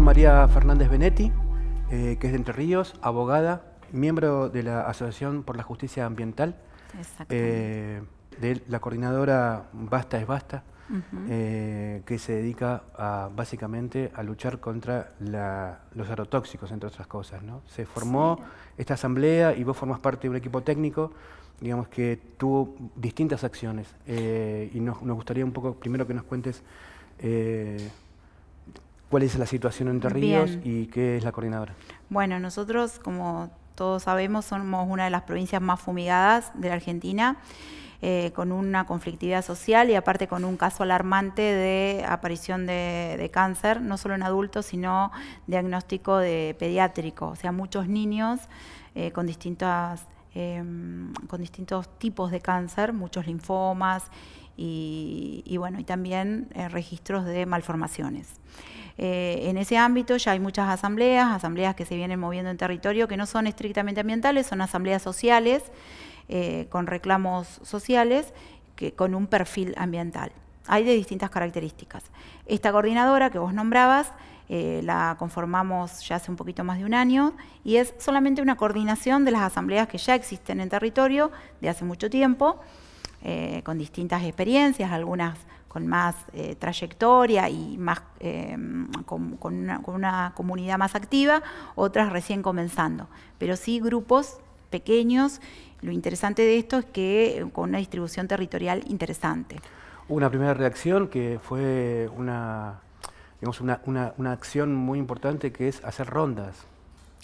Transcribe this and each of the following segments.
María Fernández Benetti, eh, que es de Entre Ríos, abogada, miembro de la Asociación por la Justicia Ambiental, eh, de la coordinadora Basta es Basta, eh, que se dedica a, básicamente a luchar contra los aerotóxicos, entre otras cosas. ¿no? Se formó esta asamblea y vos formas parte de un equipo técnico digamos que tuvo distintas acciones y nos, nos, gustaría un poco primero que nos cuentes cuál es la situación Entre Ríos y qué es la coordinadora. Bueno, nosotros, como todos sabemos, somos una de las provincias más fumigadas de la Argentina. Eh, con una conflictividad social y aparte con un caso alarmante de aparición de, cáncer, no solo en adultos, sino diagnóstico de pediátrico, o sea, muchos niños eh, con distintas em, con distintos tipos de cáncer, muchos linfomas y, bueno, y también eh, registros de malformaciones. Eh, en ese ámbito ya hay muchas asambleas, asambleas que se vienen moviendo en territorio que no son estrictamente ambientales, son asambleas sociales, eh, con reclamos sociales, que, con un perfil ambiental. Hay de distintas características. Esta coordinadora que vos nombrabas, la conformamos ya hace un poquito más de un año y es solamente una coordinación de las asambleas que ya existen en territorio de hace mucho tiempo. Eh, con distintas experiencias, algunas con más eh, trayectoria y más eh, con, una, comunidad más activa, otras recién comenzando. Pero sí grupos pequeños. Lo interesante de esto es que con una distribución territorial interesante. Una primera reacción que fue una, digamos, una, una acción muy importante que es hacer rondas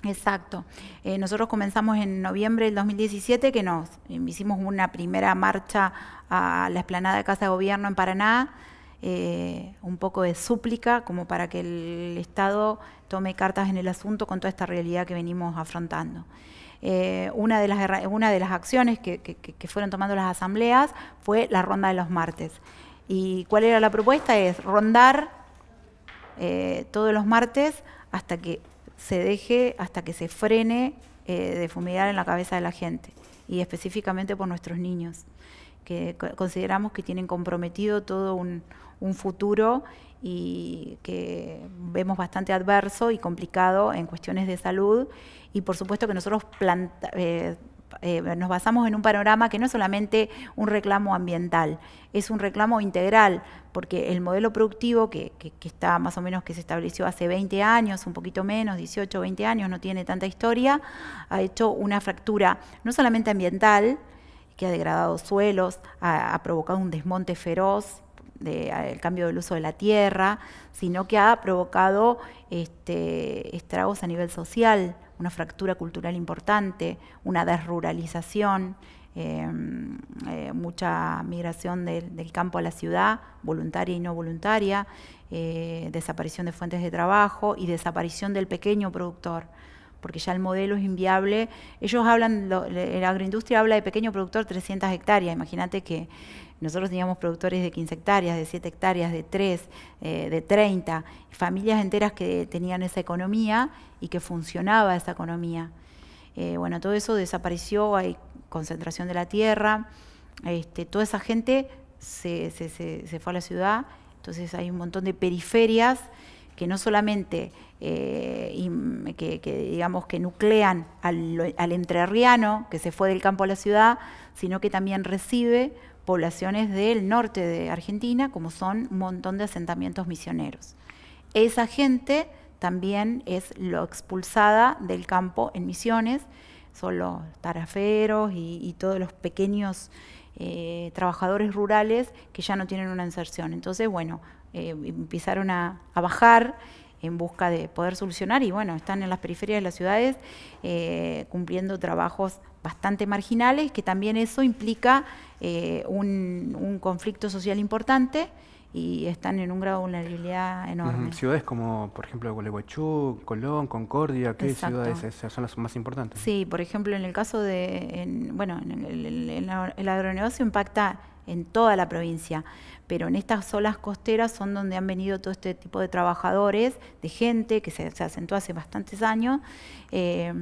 Exacto. Eh, nosotros comenzamos en noviembre del 2017 que nos eh, hicimos una primera marcha a la esplanada de Casa de Gobierno en Paraná, eh, un poco de súplica como para que el Estado tome cartas en el asunto con toda esta realidad que venimos afrontando. una, de las, acciones que, fueron tomando las asambleas fue la ronda de los martes. ¿Y cuál era la propuesta? Es rondar todos los martes hasta que se deje hasta que se frene eh, de fumigar en la cabeza de la gente y específicamente por nuestros niños, que consideramos que tienen comprometido todo un, futuro y que vemos bastante adverso y complicado en cuestiones de salud. Y por supuesto que nosotros planta, eh, eh, nos basamos en un panorama que no es solamente un reclamo ambiental, es un reclamo integral, porque el modelo productivo que, está más o menos que se estableció hace 20 años, un poquito menos, 18, 20 años, no tiene tanta historia, ha hecho una fractura no solamente ambiental, que ha degradado suelos, ha, provocado un desmonte feroz del cambio del uso de la tierra, sino que ha provocado este, estragos a nivel social, una fractura cultural importante, una desruralización, eh, eh, mucha migración del campo a la ciudad, voluntaria y no voluntaria, eh, desaparición de fuentes de trabajo y desaparición del pequeño productor porque ya el modelo es inviable. Ellos hablan, la agroindustria habla de pequeño productor 300 hectáreas, imagínate que nosotros teníamos productores de 15 hectáreas, de 7 hectáreas, de 3, eh, de 30, familias enteras que tenían esa economía y que funcionaba esa economía. Eh, bueno, todo eso desapareció, hay concentración de la tierra, este, toda esa gente se, fue a la ciudad, entonces hay un montón de periferias que no solamente eh, que, digamos que nuclean al, al entrerriano que se fue del campo a la ciudad, sino que también recibe poblaciones del norte de Argentina, como son un montón de asentamientos misioneros. Esa gente también es lo expulsada del campo en misiones, son los taraferos y, todos los pequeños eh, trabajadores rurales que ya no tienen una inserción. Entonces, bueno, eh, empezaron a bajar en busca de poder solucionar y bueno, están en las periferias de las ciudades eh, cumpliendo trabajos bastante marginales, que también eso implica eh, un conflicto social importante y están en un grado de vulnerabilidad enorme. Ciudades como, por ejemplo, Gualeguaychú, Colón, Concordia, ¿qué ciudades son las más importantes? Sí, por ejemplo, en el caso de, bueno, el, el, agronegocio impacta en toda la provincia, pero en estas zonas costeras son donde han venido todo este tipo de trabajadores, de gente que se, asentó hace bastantes años. Eh,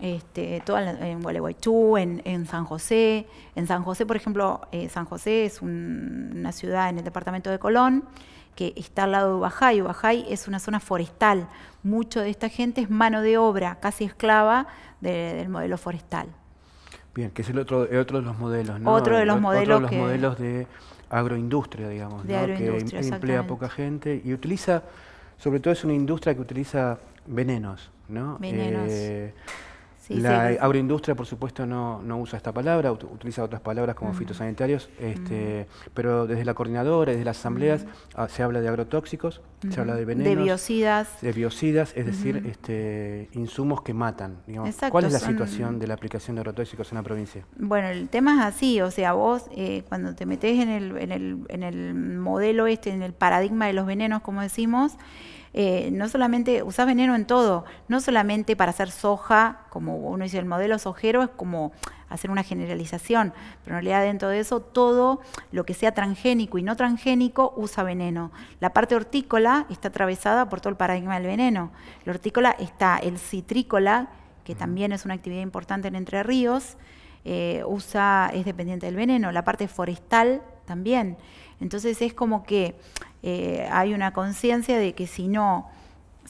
este, en Gualeguaychú, en, San José. En San José, por ejemplo, eh, San José es una ciudad en el departamento de Colón que está al lado de Ubajay. Ubajay es una zona forestal. Mucho de esta gente es mano de obra, casi esclava del modelo forestal. Bien, que es el otro, de los modelos, Otro de los modelos. de los modelos de agroindustria, digamos, que emplea poca gente y utiliza, sobre todo es una industria que utiliza venenos, ¿no? Venenos. Eh, la agroindustria, por supuesto, no, usa esta palabra, utiliza otras palabras como fitosanitarios, este, pero desde la coordinadora, desde las asambleas, ah, se habla de agrotóxicos, se habla de venenos. De biocidas. De biocidas, es decir, este, insumos que matan. ¿Cuál es la situación de la aplicación de agrotóxicos en la provincia? Bueno, el tema es así, o sea, vos eh, cuando te metés en el, en, el, en el modelo este, en el paradigma de los venenos, como decimos, eh, no solamente usás veneno en todo, no solamente para hacer soja, como uno dice, el modelo sojero es como hacer una generalización, pero en realidad dentro de eso todo lo que sea transgénico y no transgénico usa veneno. La parte hortícola está atravesada por todo el paradigma del veneno. La hortícola está el citrícola, que también es una actividad importante en Entre Ríos, eh, usa, es dependiente del veneno. La parte forestal también. Entonces es como que eh, hay una conciencia de que si no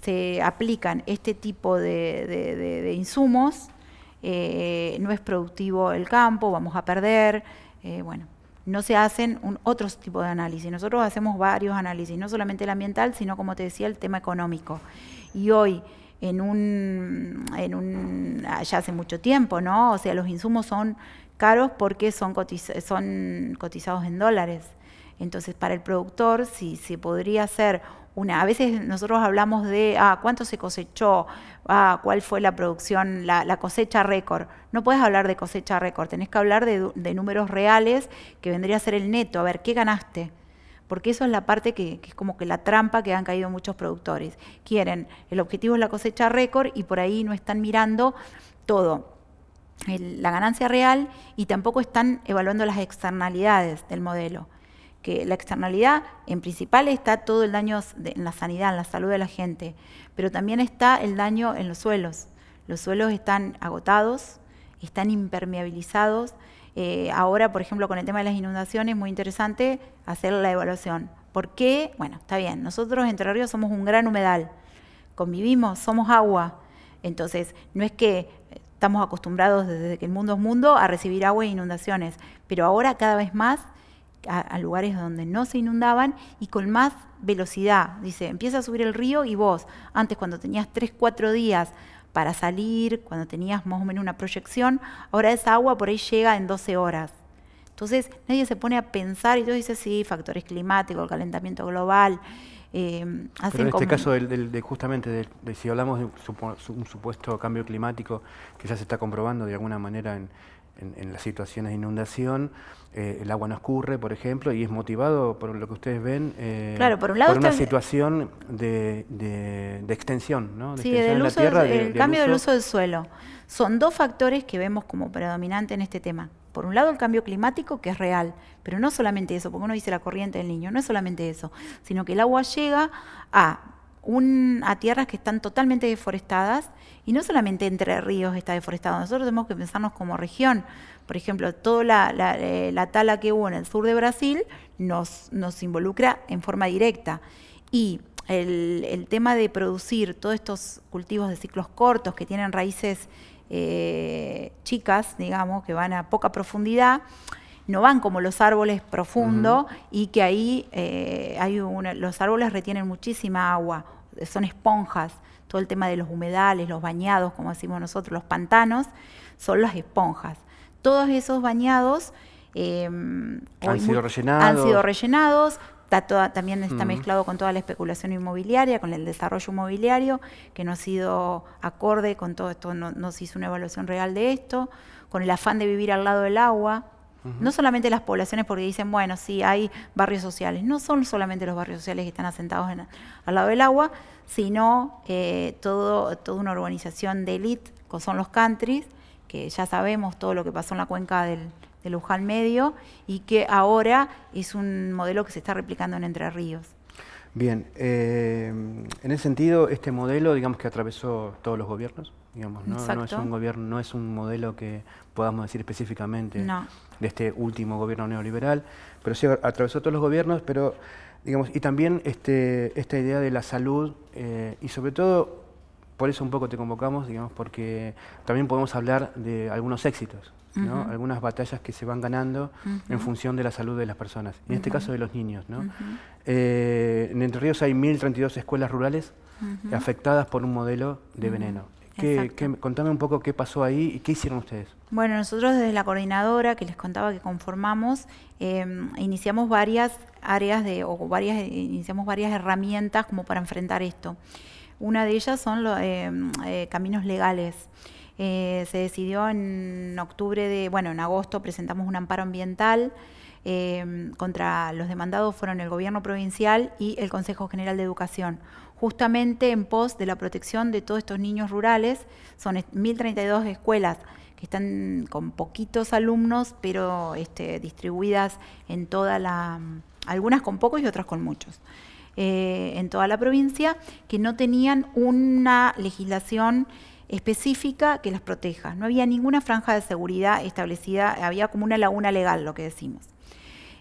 se aplican este tipo de, insumos, eh, no es productivo el campo, vamos a perder, eh, bueno, no se hacen un, otros tipos de análisis. Nosotros hacemos varios análisis, no solamente el ambiental, sino como te decía, el tema económico. Y hoy, en un, en un ah, ya hace mucho tiempo, ¿no? O sea, los insumos son caros porque son, son cotizados en dólares. Entonces, para el productor, si se podría hacer una, a veces nosotros hablamos de ah, cuánto se cosechó, ah, cuál fue la producción, la, cosecha récord. No puedes hablar de cosecha récord, tenés que hablar de, números reales que vendría a ser el neto, a ver, ¿qué ganaste? Porque eso es la parte que, que es como que la trampa que han caído muchos productores. Quieren, el objetivo es la cosecha récord y por ahí no están mirando todo la ganancia real y tampoco están evaluando las externalidades del modelo que la externalidad en principal está todo el daño en la sanidad, en la salud de la gente, pero también está el daño en los suelos. Los suelos están agotados, están impermeabilizados. Eh, ahora, por ejemplo, con el tema de las inundaciones, muy interesante hacer la evaluación. ¿Por qué? Bueno, está bien, nosotros Entre Ríos somos un gran humedal, convivimos, somos agua. Entonces, no es que estamos acostumbrados desde que el mundo es mundo a recibir agua e inundaciones, pero ahora cada vez más a, lugares donde no se inundaban y con más velocidad. Dice, empieza a subir el río y vos, antes cuando tenías 3, 4 días para salir, cuando tenías más o menos una proyección, ahora esa agua por ahí llega en 12 horas. Entonces nadie se pone a pensar y tú dices, sí, factores climáticos, el calentamiento global. Eh, Pero en este caso, de justamente, si hablamos de un, supuesto cambio climático que ya se está comprobando de alguna manera en, en, las situaciones de inundación, eh, el agua no escurre, por ejemplo, y es motivado por lo que ustedes ven, eh, claro, por, un lado una situación de, extensión, ¿no? sí, el cambio del uso del suelo. Son dos factores que vemos como predominante en este tema. Por un lado, el cambio climático, que es real, pero no solamente eso, porque uno dice la corriente del niño, no es solamente eso, sino que el agua llega a un, a tierras que están totalmente deforestadas y no solamente Entre Ríos está deforestado, nosotros tenemos que pensarnos como región. Por ejemplo, toda la, eh, tala que hubo en el sur de Brasil nos, nos involucra en forma directa. Y el, tema de producir todos estos cultivos de ciclos cortos que tienen raíces eh, chicas, digamos, que van a poca profundidad, no van como los árboles profundo y que ahí eh, hay los árboles retienen muchísima agua, son esponjas, todo el tema de los humedales, los bañados, como decimos nosotros, los pantanos, son las esponjas. Todos esos bañados em, han, sido rellenados, también está mezclado con toda la especulación inmobiliaria, con el desarrollo inmobiliario, que no ha sido acorde con todo esto, no, se hizo una evaluación real de esto, con el afán de vivir al lado del agua, no solamente las poblaciones, porque dicen, bueno, sí, hay barrios sociales. No son solamente los barrios sociales que están asentados al lado del agua, sino eh, todo, toda una urbanización de élite, que son los countries, que ya sabemos todo lo que pasó en la cuenca del, Ujal Medio y que ahora es un modelo que se está replicando en Entre Ríos. Bien, eh, en ese sentido, este modelo, digamos que atravesó todos los gobiernos, digamos, ¿no? es un gobierno, no es un modelo que podamos decir específicamente. No de este último gobierno neoliberal, pero sí atravesó todos los gobiernos, pero digamos, y también este, esta idea de la salud eh, y sobre todo, por eso un poco te convocamos, digamos, porque también podemos hablar de algunos éxitos, ¿no? algunas batallas que se van ganando en función de la salud de las personas, en este caso de los niños. ¿no? Eh, en Entre Ríos hay 1.032 escuelas rurales afectadas por un modelo de veneno contame un poco qué pasó ahí y qué hicieron ustedes. Bueno, nosotros desde la coordinadora que les contaba que conformamos, em, iniciamos varias áreas de, o varias, iniciamos varias herramientas como para enfrentar esto. Una de ellas son los em, eh, caminos legales. Eh, se decidió en octubre de, bueno, en agosto presentamos un amparo ambiental em, contra los demandados fueron el gobierno provincial y el Consejo General de Educación justamente en pos de la protección de todos estos niños rurales. Son 1.032 escuelas que están con poquitos alumnos, pero este, distribuidas en toda la, algunas con pocos y otras con muchos, eh, en toda la provincia, que no tenían una legislación específica que las proteja. No había ninguna franja de seguridad establecida, había como una laguna legal, lo que decimos.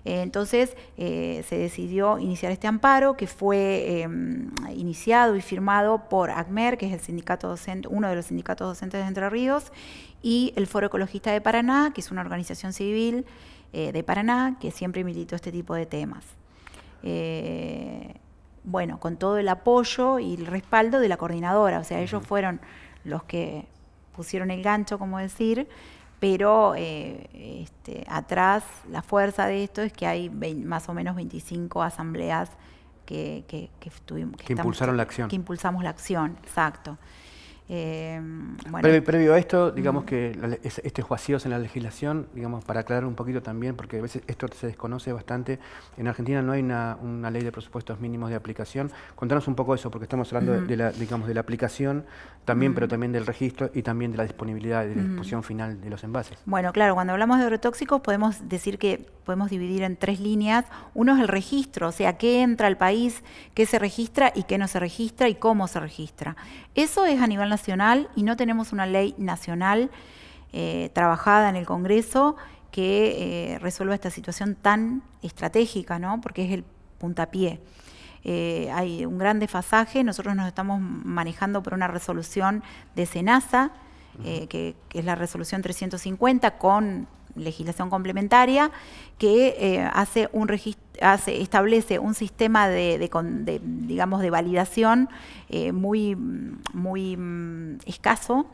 Eh, entonces eh, se decidió iniciar este amparo que fue em, iniciado y firmado por ACMER, que es el sindicato docente, uno de los sindicatos docentes de Entre Ríos, y el Foro Ecologista de Paraná, que es una organización civil eh, de Paraná que siempre militó este tipo de temas. bueno, con todo el apoyo y el respaldo de la coordinadora, o sea, ellos fueron los que pusieron el gancho, como decir, pero eh, este, atrás la fuerza de esto es que hay más o menos 25 asambleas que, que, impulsaron la acción. Que impulsamos la acción, exacto. Eh, previo, a esto, digamos que este es, en la legislación, digamos, para aclarar un poquito también, porque a veces esto se desconoce bastante, en Argentina no hay una, ley de presupuestos mínimos de aplicación. Contanos un poco eso, porque estamos hablando de, la, digamos, de la aplicación también, pero también del registro y también de la disponibilidad, de la disposición final de los envases. Bueno, claro, cuando hablamos de agrotóxicos podemos decir que podemos dividir en tres líneas. Uno es el registro, o sea, qué entra al país, qué se registra y qué no se registra y cómo se registra. Eso es a nivel nacional y no tenemos una ley nacional eh, trabajada en el Congreso que eh, resuelva esta situación tan estratégica, ¿no? porque es el puntapié. Eh, hay un gran desfasaje, nosotros nos estamos manejando por una resolución de SENASA, que, que, es la resolución 350, con legislación complementaria que eh, hace un hace, establece un sistema de, digamos de validación eh, muy, muy mm, escaso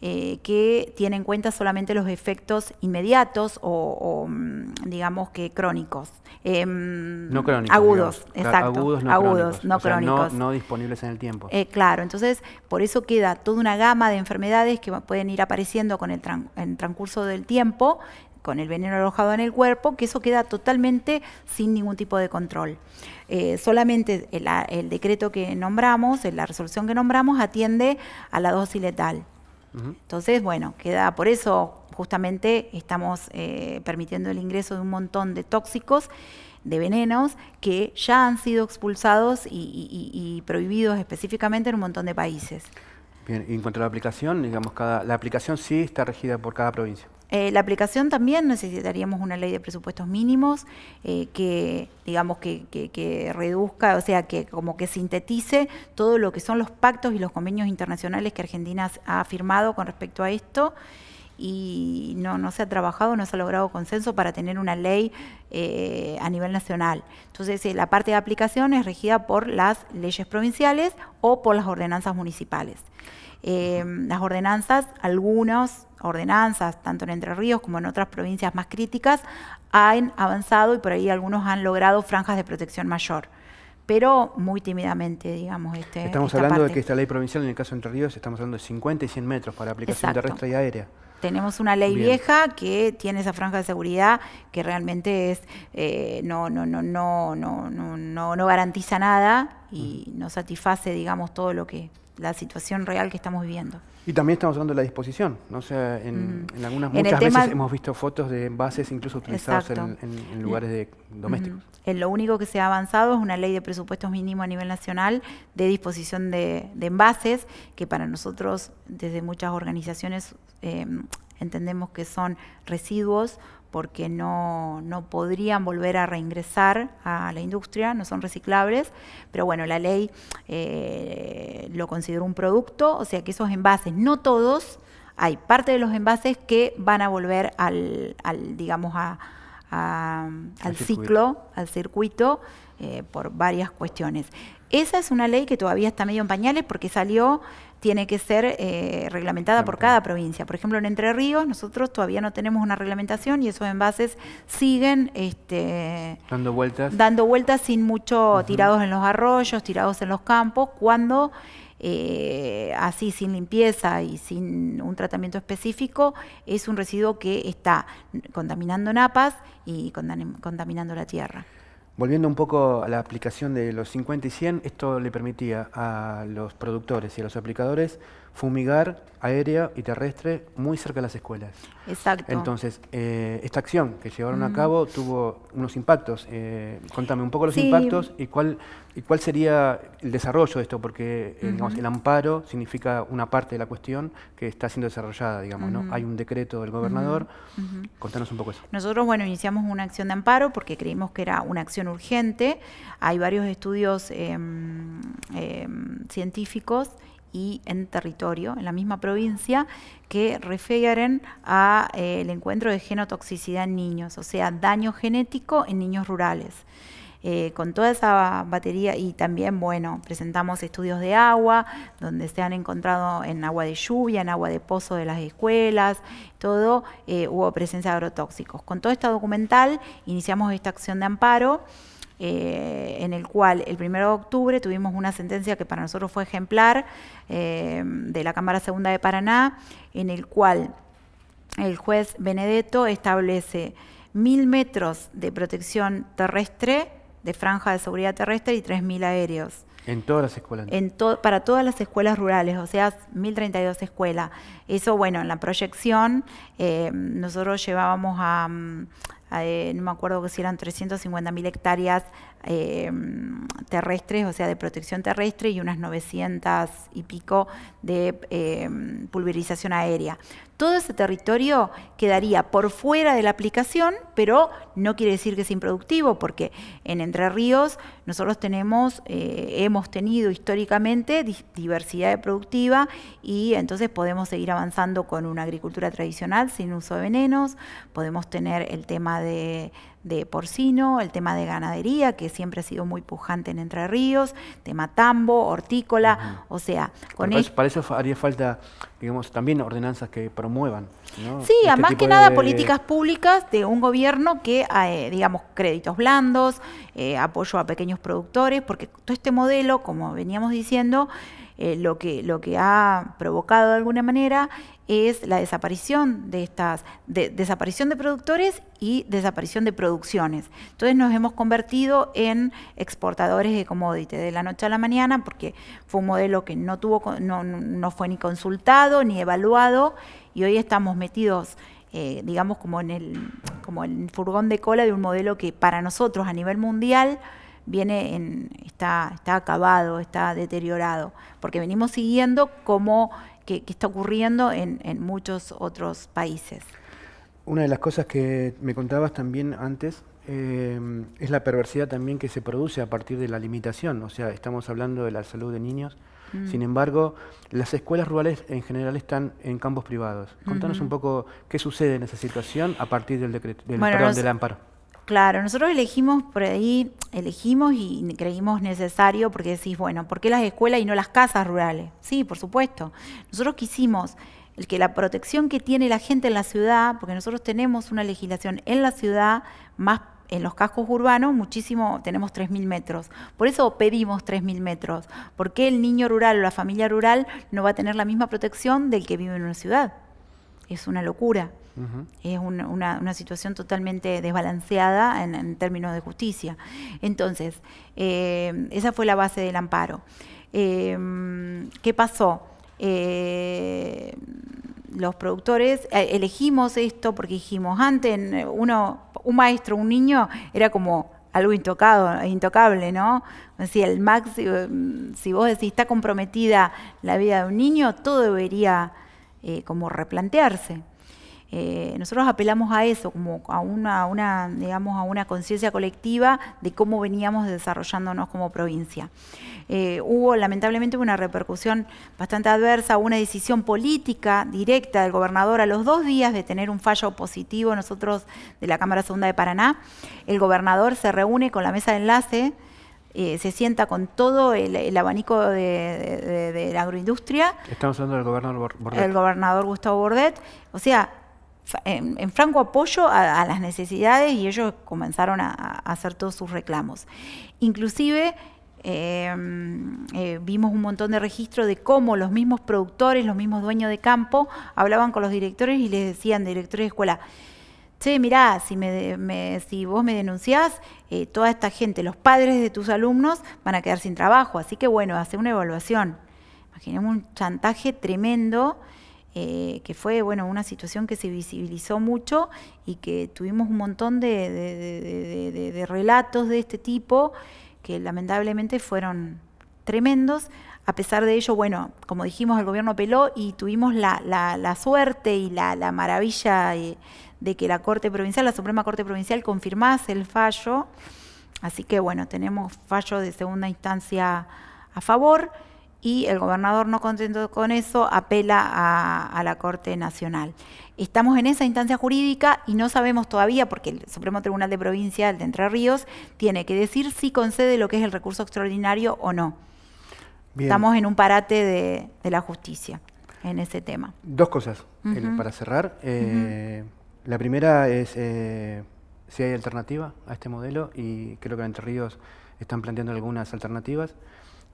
eh, que tiene en cuenta solamente los efectos inmediatos o, mm, digamos que crónicos. Em, no crónicos. Agudos, exacto. Agudos, no crónicos. No, disponibles en el tiempo. Eh, claro, entonces por eso queda toda una gama de enfermedades que pueden ir apareciendo con el, transcurso del tiempo con el veneno alojado en el cuerpo, que eso queda totalmente sin ningún tipo de control. Eh, solamente el, el, decreto que nombramos, la resolución que nombramos, atiende a la dosis letal. Entonces, bueno, queda por eso justamente estamos eh, permitiendo el ingreso de un montón de tóxicos, de venenos, que ya han sido expulsados y, y prohibidos específicamente en un montón de países. Bien, y en cuanto a la aplicación, digamos, cada, la aplicación sí está regida por cada provincia. Eh, la aplicación también necesitaríamos una ley de presupuestos mínimos eh, que, digamos, que, reduzca, o sea, que como que sintetice todo lo que son los pactos y los convenios internacionales que Argentina ha firmado con respecto a esto y no, se ha trabajado, no se ha logrado consenso para tener una ley eh, a nivel nacional. Entonces, la parte de aplicación es regida por las leyes provinciales o por las ordenanzas municipales. las ordenanzas, algunos ordenanzas, tanto en Entre Ríos como en otras provincias más críticas, han avanzado y por ahí algunos han logrado franjas de protección mayor pero muy tímidamente, digamos. Este, estamos hablando de que esta ley provincial, en el caso de Entre Ríos, estamos hablando de 50 y 100 metros para aplicación terrestre y aérea. Tenemos una ley vieja que tiene esa franja de seguridad que realmente es eh, no, no, no, no, no, no, no, garantiza nada y no satisface, digamos, todo lo que la situación real que estamos viviendo. Y también estamos hablando de la disposición, ¿no? en, en algunas muchas veces hemos visto fotos de envases incluso utilizados en, lugares de, domésticos. Eh, lo único que se ha avanzado es una ley de presupuestos mínimos a nivel nacional de disposición de, envases, que para nosotros, desde muchas organizaciones, eh, entendemos que son residuos porque no, no, podrían volver a reingresar a la industria, no son reciclables, pero bueno, la ley eh, lo considera un producto, o sea que esos envases, no todos, hay parte de los envases que van a volver al, al digamos, a, al, ciclo, al circuito, eh, por varias cuestiones. Esa es una ley que todavía está medio en pañales porque salió, tiene que ser eh, reglamentada por cada provincia. Por ejemplo, en Entre Ríos nosotros todavía no tenemos una reglamentación y esos envases siguen este, dando vueltas, dando vueltas sin mucho, tirados en los arroyos, tirados en los campos, cuando eh, así sin limpieza y sin un tratamiento específico, es un residuo que está contaminando napas y contaminando la tierra. Volviendo un poco a la aplicación de los 50 y 100, esto le permitía a los productores y a los aplicadores fumigar aérea y terrestre muy cerca de las escuelas. Exacto. Entonces, eh, esta acción que llevaron a mm. cabo tuvo unos impactos. Eh, contame un poco los impactos y cuál, y cuál sería el desarrollo de esto, porque eh, el amparo significa una parte de la cuestión que está siendo desarrollada, digamos, ¿no? Hay un decreto del gobernador. un poco eso. Nosotros, bueno, iniciamos una acción de amparo porque creímos que era una acción urgente. Hay varios estudios em, em, científicos y en territorio, en la misma provincia, que refieren al eh, el encuentro de genotoxicidad en niños, o sea, daño genético en niños rurales. Eh, con toda esa batería y también, bueno, presentamos estudios de agua, donde se han encontrado en agua de lluvia, en agua de pozo de las escuelas, todo, eh, hubo presencia de agrotóxicos. Con todo esta documental iniciamos esta acción de amparo. Eh, en el cual el 1 de octubre tuvimos una sentencia que para nosotros fue ejemplar eh, de la Cámara Segunda de Paraná, en el cual el juez Benedetto establece mil metros de protección terrestre, de franja de seguridad terrestre y 3.000 aéreos. En todas las escuelas. En para todas las escuelas rurales, o sea, 1032 escuelas. Eso, bueno, en la proyección eh, nosotros llevábamos a, mm, eh, no me acuerdo que si eran mil hectáreas Em, terrestres, o sea, de protección terrestre, y unas 900 y pico de em, pulverización aérea. Todo ese territorio quedaría por fuera de la aplicación, pero no quiere decir que es improductivo, porque en Entre Ríos nosotros tenemos, eh, hemos tenido históricamente diversidad productiva y entonces podemos seguir avanzando con una agricultura tradicional sin uso de venenos, podemos tener el tema de de porcino, el tema de ganadería, que siempre ha sido muy pujante en Entre Ríos, tema tambo, hortícola, o sea, con para, pues, e- para eso haría falta, digamos, también ordenanzas que promuevan. Sí, este más que nada políticas públicas de un gobierno que, eh, digamos, créditos blandos, eh, apoyo a pequeños productores, porque todo este modelo, como veníamos diciendo, eh, lo, que, lo que ha provocado de alguna manera es la desaparición de estas, desaparición de productores y desaparición de producciones. Entonces nos hemos convertido en exportadores de commodities de la noche a la mañana porque fue un modelo que no, tuvo, no, fue ni consultado ni evaluado y hoy estamos metidos eh, digamos, como en el, como el furgón de cola de un modelo que para nosotros a nivel mundial viene en, está, acabado, está deteriorado, porque venimos siguiendo cómo que, está ocurriendo en, muchos otros países. Una de las cosas que me contabas también antes eh, es la perversidad también que se produce a partir de la limitación. O sea, estamos hablando de la salud de niños. Mm. Sin embargo, las escuelas rurales en general están en campos privados. Contanos un poco qué sucede en esa situación a partir del, decreto, del, perdón, del amparo. Claro, nosotros elegimos por ahí, elegimos y creímos necesario porque decís, bueno, ¿por qué las escuelas y no las casas rurales? Sí, por supuesto. Nosotros quisimos el que la protección que tiene la gente en la ciudad, porque nosotros tenemos una legislación en la ciudad más en los cascos urbanos muchísimo, tenemos 3.000 metros. Por eso pedimos 3.000 metros, porque el niño rural o la familia rural no va a tener la misma protección del que vive en una ciudad. Es una locura. Es una, situación totalmente desbalanceada en, términos de justicia. Entonces, eh, esa fue la base del amparo. Eh, ¿Qué pasó? Eh, los productores elegimos esto porque dijimos antes, uno, un maestro, un niño, era como algo intocado, intocable, ¿no? el si vos decís está comprometida la vida de un niño, todo debería como replantearse. Eh, nosotros apelamos a eso, como a una, una digamos, a una conciencia colectiva de cómo veníamos desarrollándonos como provincia. Eh, hubo lamentablemente una repercusión bastante adversa, una decisión política directa del gobernador a los dos días de tener un fallo positivo nosotros de la Cámara Segunda de Paraná. El gobernador se reúne con la mesa de enlace. Eh, se sienta con todo el, abanico de, de, la agroindustria. Estamos hablando del gobernador Bordet. El gobernador Gustavo Bordet. O sea, en, franco apoyo a, las necesidades y ellos comenzaron a, hacer todos sus reclamos. Inclusive em, eh, vimos un montón de registros de cómo los mismos productores, los mismos dueños de campo, hablaban con los directores y les decían, directores de escuela, che, mirá, si, me, si vos me denunciás, eh, toda esta gente, los padres de tus alumnos van a quedar sin trabajo, así que bueno, hace una evaluación. Imaginemos un chantaje tremendo eh, que fue bueno una situación que se visibilizó mucho y que tuvimos un montón de, relatos de este tipo que lamentablemente fueron tremendos. A pesar de ello, bueno, como dijimos, el gobierno apeló y tuvimos la, la, la suerte y la, la maravilla eh, de que la Corte Provincial, la Suprema Corte Provincial, confirmase el fallo. Así que bueno, tenemos fallo de segunda instancia a favor y el gobernador no contento con eso apela a, la Corte Nacional. Estamos en esa instancia jurídica y no sabemos todavía, porque el Supremo Tribunal de Provincia de Entre Ríos tiene que decir si concede lo que es el recurso extraordinario o no. Estamos en un parate de, la justicia en ese tema. Dos cosas eh, para cerrar. Eh, la primera es eh, si hay alternativa a este modelo y creo que en Entre Ríos están planteando algunas alternativas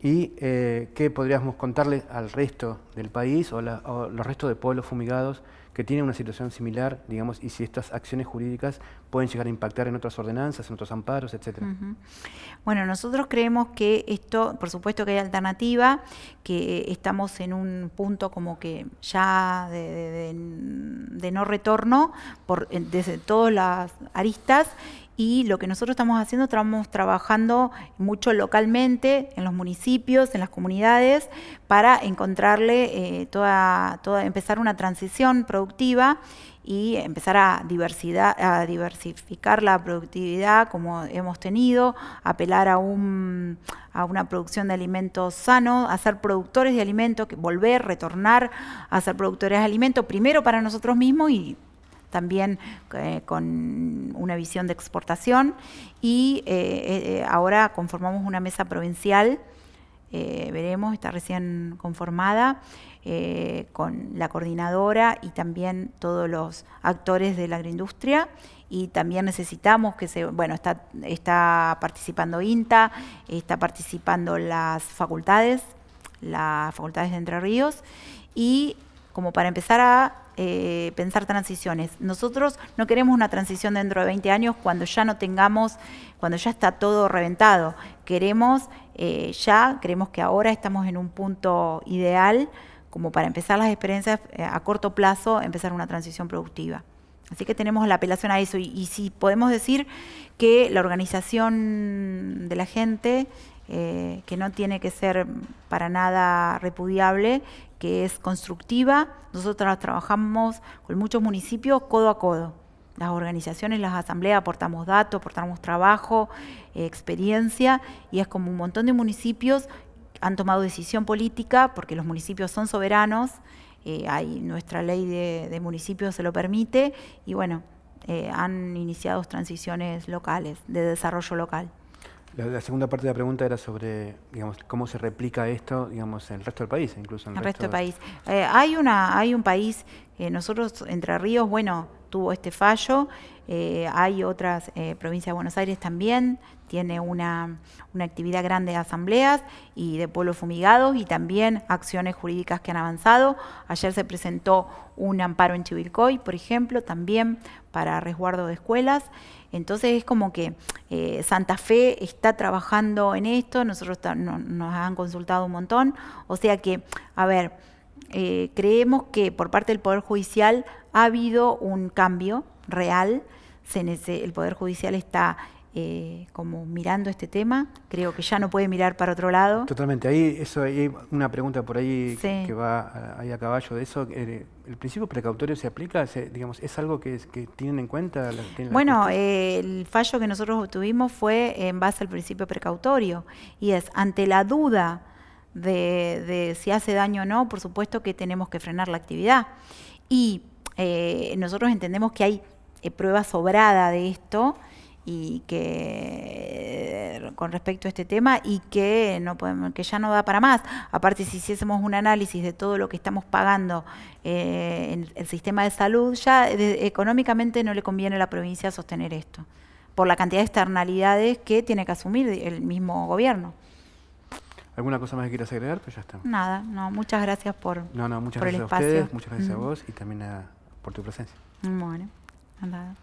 y eh, qué podríamos contarle al resto del país o, los restos de pueblos fumigados que tienen una situación similar, digamos, y si estas acciones jurídicas pueden llegar a impactar en otras ordenanzas, en otros amparos, etcétera. Bueno, nosotros creemos que esto, por supuesto que hay alternativa, que estamos en un punto como que ya de, no retorno por, eh, desde todas las aristas y lo que nosotros estamos haciendo, estamos trabajando mucho localmente, en los municipios, en las comunidades, para encontrarle eh, toda, toda, empezar una transición productiva y empezar a, diversidad, a diversificar la productividad como hemos tenido, apelar a, un, a una producción de alimentos sanos, a ser productores de alimentos, volver, retornar a ser productores de alimentos, primero para nosotros mismos y también eh, con una visión de exportación y eh, eh, ahora conformamos una mesa provincial, veremos, está recién conformada, con la coordinadora y también todos los actores de la agroindustria y también necesitamos que se, bueno, está, está participando INTA, está participando las facultades, las facultades de Entre Ríos y como para empezar a eh, pensar transiciones. Nosotros no queremos una transición dentro de 20 años cuando ya no tengamos, cuando ya está todo reventado. Queremos eh, ya, creemos que ahora estamos en un punto ideal como para empezar las experiencias eh, a corto plazo, empezar una transición productiva. Así que tenemos la apelación a eso. Y, y si podemos decir que la organización de la gente, que no tiene que ser para nada repudiable, que es constructiva. Nosotros trabajamos con muchos municipios codo a codo. Las organizaciones, las asambleas aportamos datos, aportamos trabajo, experiencia, y es como un montón de municipios han tomado decisión política, porque los municipios son soberanos, eh, hay, nuestra ley de, municipios se lo permite, y bueno, eh, han iniciado transiciones locales, de desarrollo local. La, segunda parte de la pregunta era sobre, digamos, cómo se replica esto, digamos, en el resto del país, incluso en el, resto, del país. Eh, hay una, hay un país, eh, nosotros Entre Ríos, bueno, tuvo este fallo. Eh, hay otras, provincias de Buenos Aires también, tiene una, una, actividad grande de asambleas y de pueblos fumigados y también acciones jurídicas que han avanzado. Ayer se presentó un amparo en Chivilcoy, por ejemplo, también para resguardo de escuelas. Entonces es como que eh, Santa Fe está trabajando en esto, nosotros nos han consultado un montón, o sea que, a ver, eh, creemos que por parte del Poder Judicial ha habido un cambio real, el Poder Judicial está eh, como mirando este tema. Creo que ya no puede mirar para otro lado. Totalmente. Ahí eso hay una pregunta por ahí que va ahí a caballo de eso. Eh, ¿El, principio precautorio se aplica? digamos, ¿Es algo que, que, tienen en cuenta? bueno, eh, el fallo que nosotros obtuvimos fue en base al principio precautorio y es ante la duda de, si hace daño o no, por supuesto que tenemos que frenar la actividad. Y nosotros entendemos que hay prueba sobrada de esto y que con respecto a este tema y que no podemos, que ya no da para más. Aparte, si hiciésemos un análisis de todo lo que estamos pagando eh, en el sistema de salud, ya económicamente no le conviene a la provincia sostener esto, por la cantidad de externalidades que tiene que asumir el mismo gobierno. ¿Alguna cosa más que quieras agregar? Pues ya está. Nada, no, muchas gracias por, no, no, muchas gracias A ustedes, muchas gracias a vos y también por tu presencia. Bueno, andada.